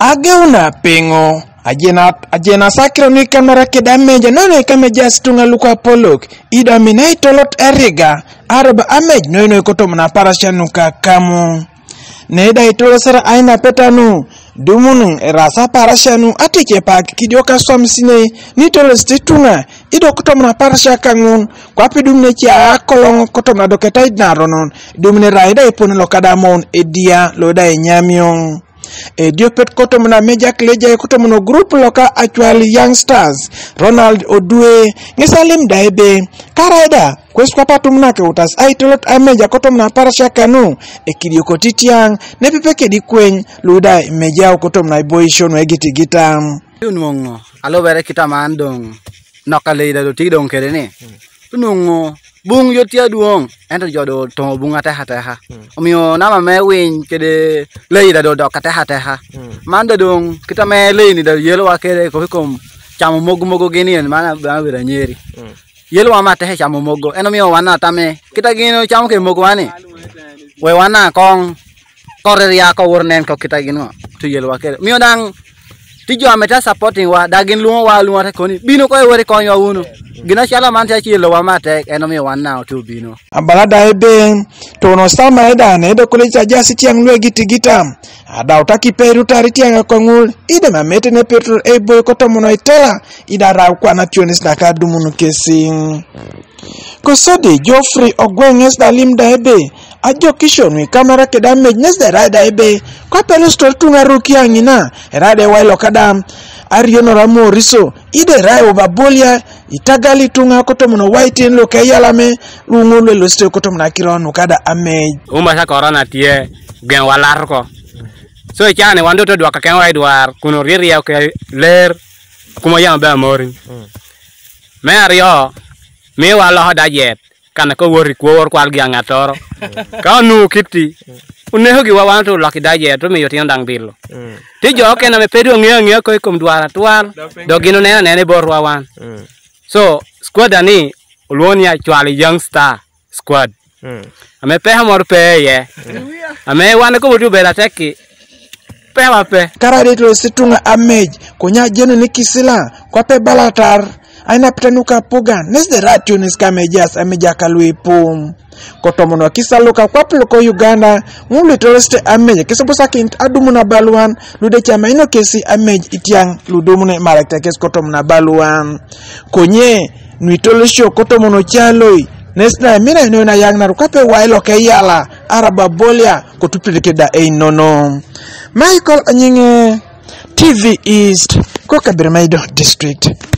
ageuna pingo ajena sakiro ni kamarake dameja nane kameja situnga lukwa polok idaminai tolot eriga araba amej noino ikotomna parashanu kakamu neida itolosara aina petanu dumunu erasa parashanu atike pak kidioka swamsine nitolos titunga ido kutomna parasha kangun kwapi dumne chia akolongo kutomna doketa idnaronon dumne raida iponilo kadamon edia loda enyamion e diopet kotomna mejak leja e kotomno grup loka achwal youngsters ronald odue ngesalim daebe karaida kueskapatumnake utas aitolot ameja kotomna parashakanu e kidiokotitiang ne pepekedi kweny luda mejau kotomna iboishonu e gitigita alowere kitaman dong nokaleidado tigdong kedeni tunungo bung yotia duong enter jodo to bunga teha teha hmm. omiyo nama me win de lei da do do teh teha hmm. manda dong kita me lei ni da yelo wa kede ko hikom chamo mogo mogo gini en mana ba da nyeri hmm. yelo wa ma teha chamo mogo enomiyo wana me kita gino chamo ke mogo wani we wana kong korer ya ko wurnen ko kita gino tu yelo wa kede miyo dang tijo ameta supporting wa dagin luo wa luo te koni bino ko konyo uno yeah. gino cal man tye cilo wa matek en omiyo wan nao ti ubino abal ada ebe tono sama edan ede kule ca jasi ciang lue giti gitam adau ta ki peru tari tiang akongul ide mameti ne petro ebo kotomono itela e ida rau kwa na tionis na kadumunu kesing kosode geoffrey ogweng es dalim da ebe ajo kishon wi kamara kedam mej nes da e rai da ebe kwa pelestol tunga ruki angina erade wailo kadam ariyonora moriso ide rai obabolia itagali tunga koto muno waitin lo ke yalame lungu lo lo ste koto muna kilo kada ame umba sa tie gen walar ko so ikane wando to dwa kaken wai dwar kuno riri ya ke ler kuma yam ba mori hmm. me aryo me walo hoda jet kana ko wori ko wor kwal gi angatoro hmm. ka nu kiti uneho gi wawanto laki daje to miyo tiyo ndang bilo hmm. ti jo ke na me pedo ng'e ng'e ko ikom dwara twal do gino nena nene bor wawan so squad ani ulwonia chwali young star squad mm. ame peha mor pe ye Yeah. ame wan ko butu bela teki peha pe karade to situnga amej konya jenu ni kisila kwa pe balatar anaptanuka puga nesderationis kamejas amejakalui pum kotomono kisaluka kwapuloko uganda mulitoreste amej kisobusakint adumuna baluan lude chamaino kesi amej itiang ludumune maraktakes kotomuna baluan konye nuitolesio kotomono chaloi nesna mina ino na yang naru kape wailo keyala araba bolia kotupirikeda einono michael anyinge tv east kokabirimaido district